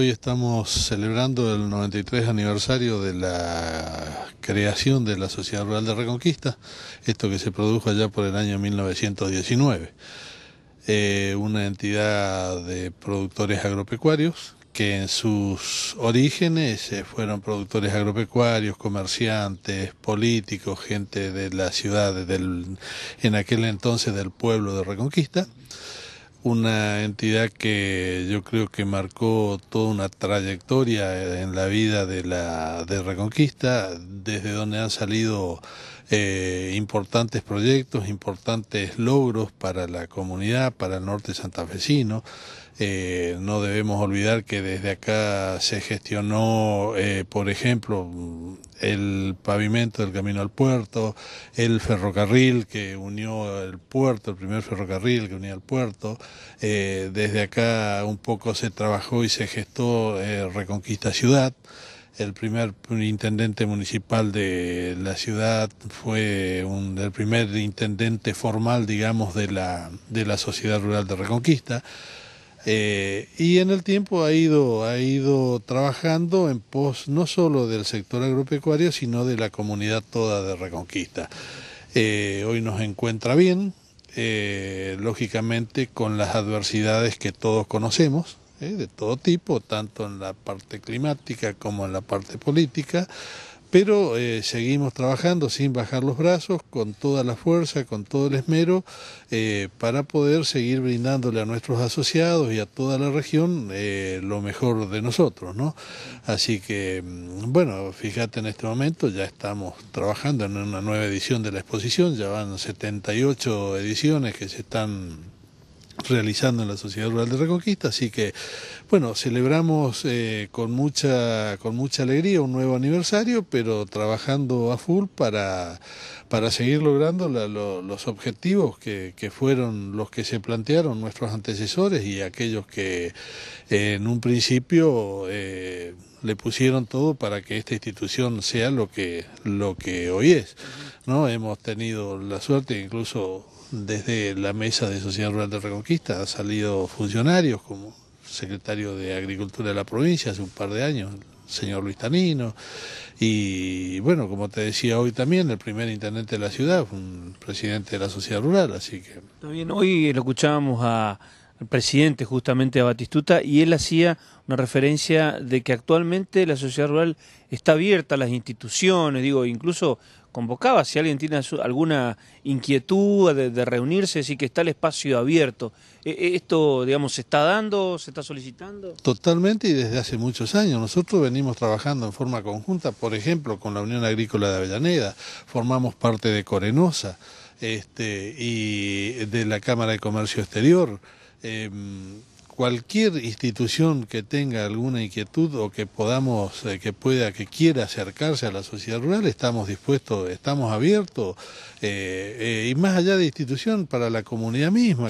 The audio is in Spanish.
Hoy estamos celebrando el 93 aniversario de la creación de la Sociedad Rural de Reconquista, esto que se produjo allá por el año 1919. Eh, una entidad de productores agropecuarios que en sus orígenes eh, fueron productores agropecuarios, comerciantes, políticos, gente de la ciudad, del, en aquel entonces del pueblo de Reconquista una entidad que yo creo que marcó toda una trayectoria en la vida de la de Reconquista, desde donde han salido eh, importantes proyectos, importantes logros para la comunidad, para el norte santafesino. Eh, no debemos olvidar que desde acá se gestionó, eh, por ejemplo, el pavimento del camino al puerto, el ferrocarril que unió el puerto, el primer ferrocarril que unía al puerto. Eh, desde acá un poco se trabajó y se gestó Reconquista Ciudad. El primer intendente municipal de la ciudad fue el primer intendente formal, digamos, de la, de la Sociedad Rural de Reconquista. Eh, y en el tiempo ha ido, ha ido trabajando en pos no solo del sector agropecuario, sino de la comunidad toda de Reconquista. Eh, hoy nos encuentra bien, eh, lógicamente con las adversidades que todos conocemos, de todo tipo, tanto en la parte climática como en la parte política, pero eh, seguimos trabajando sin bajar los brazos, con toda la fuerza, con todo el esmero, eh, para poder seguir brindándole a nuestros asociados y a toda la región eh, lo mejor de nosotros, ¿no? Así que, mm, bueno, fíjate en este momento, ya estamos trabajando en una nueva edición de la exposición, ya van 78 ediciones que se están realizando en la Sociedad Rural de Reconquista. Así que, bueno, celebramos eh, con, mucha, con mucha alegría un nuevo aniversario, pero trabajando a full para, para seguir logrando los objetivos que, fueron los que se plantearon nuestros antecesores y aquellos que eh, en un principio... Eh, le pusieron todo para que esta institución sea lo que, lo que hoy es. ¿no? Hemos tenido la suerte, incluso desde la mesa de Sociedad Rural de Reconquista, han salido funcionarios como secretario de Agricultura de la provincia hace un par de años, el señor Luis Tanino, y bueno, como te decía hoy también, el primer intendente de la ciudad, un presidente de la Sociedad Rural, así que... También hoy lo escuchábamos a el presidente justamente de Batistuta y él hacía una referencia de que actualmente la sociedad rural está abierta a las instituciones, digo, incluso convocaba si alguien tiene alguna inquietud de, reunirse, decir, que está el espacio abierto. E, e, ¿Esto, digamos, se está dando, se está solicitando? Totalmente y desde hace muchos años. Nosotros venimos trabajando en forma conjunta, por ejemplo, con la Unión Agrícola de Avellaneda, formamos parte de Corenosa este, y de la Cámara de Comercio Exterior. Em, cualquier institución que tenga alguna inquietud o que podamos, eh, que pueda, que quiera acercarse a la sociedad rural, estamos dispuestos, estamos abiertos, eh, eh, y más allá de institución, para la comunidad misma.